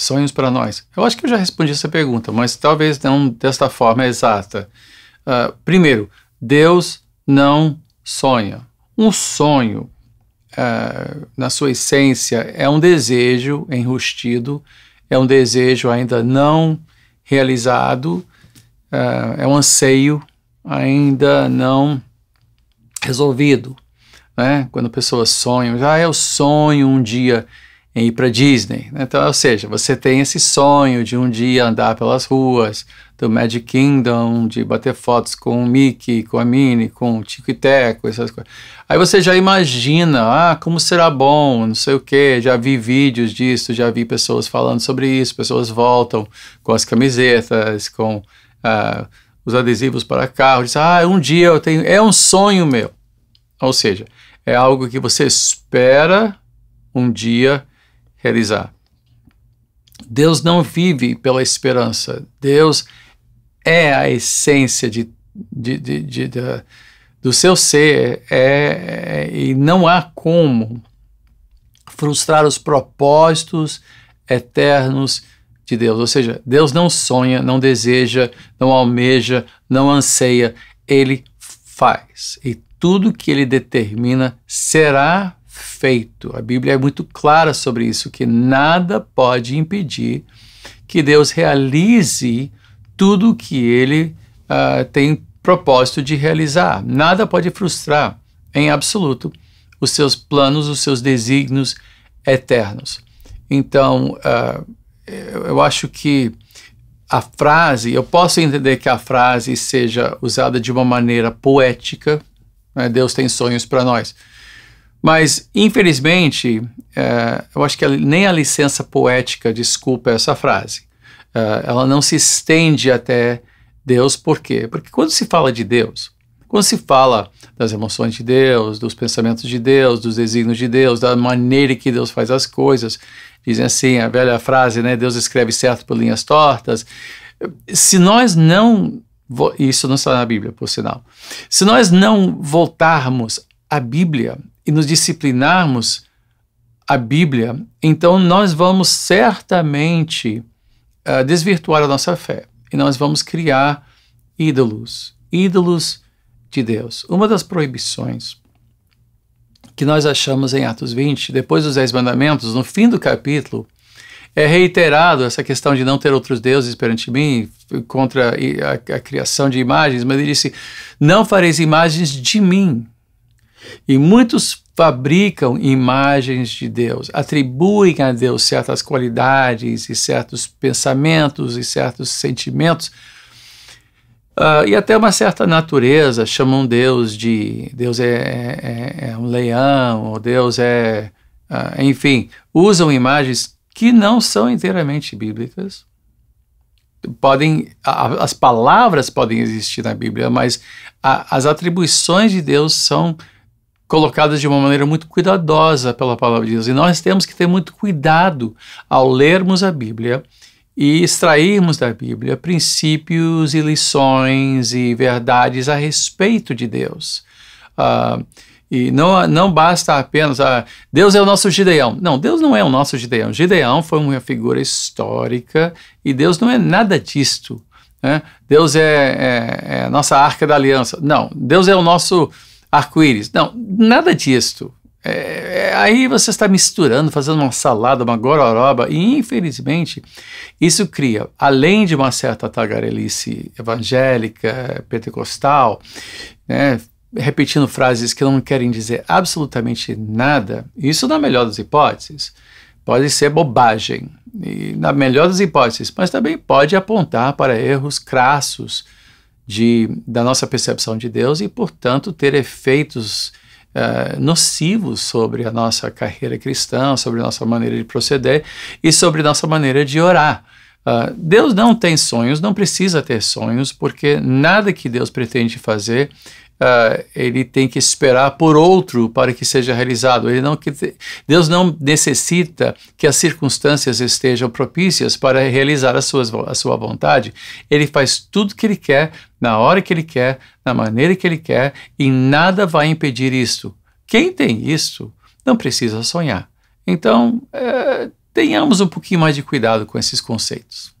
Sonhos para nós. Eu acho que eu já respondi essa pergunta, mas talvez não desta forma exata. Uh, primeiro, Deus não sonha. Um sonho, uh, na sua essência, é um desejo enrustido, é um desejo ainda não realizado, uh, é um anseio ainda não resolvido. Né? Quando pessoas sonham, já ah, é eu sonho um dia em ir para Disney. Né? Então, ou seja, você tem esse sonho de um dia andar pelas ruas do Magic Kingdom, de bater fotos com o Mickey, com a Minnie, com o Tico e Teco, essas coisas. Aí você já imagina, ah, como será bom, não sei o quê, já vi vídeos disso, já vi pessoas falando sobre isso, pessoas voltam com as camisetas, com ah, os adesivos para carro, diz, ah, um dia eu tenho, é um sonho meu. Ou seja, é algo que você espera um dia realizar. Deus não vive pela esperança. Deus é a essência de, de, de, de, de do seu ser é, é, e não há como frustrar os propósitos eternos de Deus. Ou seja, Deus não sonha, não deseja, não almeja, não anseia, ele faz. E tudo que ele determina será feito. A Bíblia é muito clara sobre isso, que nada pode impedir que Deus realize tudo o que ele uh, tem propósito de realizar. Nada pode frustrar, em absoluto, os seus planos, os seus desígnios eternos. Então, uh, eu acho que a frase, eu posso entender que a frase seja usada de uma maneira poética, né? Deus tem sonhos para nós. Mas, infelizmente, é, eu acho que nem a licença poética desculpa essa frase. É, ela não se estende até Deus, por quê? Porque quando se fala de Deus, quando se fala das emoções de Deus, dos pensamentos de Deus, dos desígnios de Deus, da maneira que Deus faz as coisas, dizem assim a velha frase, né? Deus escreve certo por linhas tortas. Se nós não. Isso não está na Bíblia, por sinal. Se nós não voltarmos à Bíblia e nos disciplinarmos a Bíblia, então nós vamos certamente uh, desvirtuar a nossa fé e nós vamos criar ídolos, ídolos de Deus. Uma das proibições que nós achamos em Atos 20, depois dos Dez Mandamentos, no fim do capítulo, é reiterado essa questão de não ter outros deuses perante mim, contra a, a, a criação de imagens, mas ele disse: Não fareis imagens de mim, e muitos fabricam imagens de Deus, atribuem a Deus certas qualidades e certos pensamentos e certos sentimentos. Uh, e até uma certa natureza, chamam Deus de. Deus é, é, é, é um leão, ou Deus é. Uh, enfim, usam imagens que não são inteiramente bíblicas, podem as palavras podem existir na Bíblia, mas a, as atribuições de Deus são colocadas de uma maneira muito cuidadosa pela palavra de Deus. E nós temos que ter muito cuidado ao lermos a Bíblia e extrairmos da Bíblia princípios e lições e verdades a respeito de Deus. Uh, e não, não basta apenas, ah, Deus é o nosso Gideão. Não, Deus não é o nosso Gideão. Gideão foi uma figura histórica e Deus não é nada disto. Né? Deus é, é, é nossa arca da aliança. Não, Deus é o nosso arco-íris. Não, nada disto. É, é, aí você está misturando, fazendo uma salada, uma gororoba, e infelizmente isso cria, além de uma certa tagarelice evangélica, pentecostal, né, repetindo frases que não querem dizer absolutamente nada, isso na melhor das hipóteses pode ser bobagem, e, na melhor das hipóteses, mas também pode apontar para erros crassos de, da nossa percepção de Deus e, portanto, ter efeitos uh, nocivos sobre a nossa carreira cristã, sobre a nossa maneira de proceder e sobre a nossa maneira de orar. Uh, Deus não tem sonhos, não precisa ter sonhos, porque nada que Deus pretende fazer uh, ele tem que esperar por outro para que seja realizado. Ele não que Deus não necessita que as circunstâncias estejam propícias para realizar a, a sua vontade. Ele faz tudo que ele quer, na hora que ele quer, na maneira que ele quer, e nada vai impedir isto. Quem tem isso não precisa sonhar. Então, eh, tenhamos um pouquinho mais de cuidado com esses conceitos.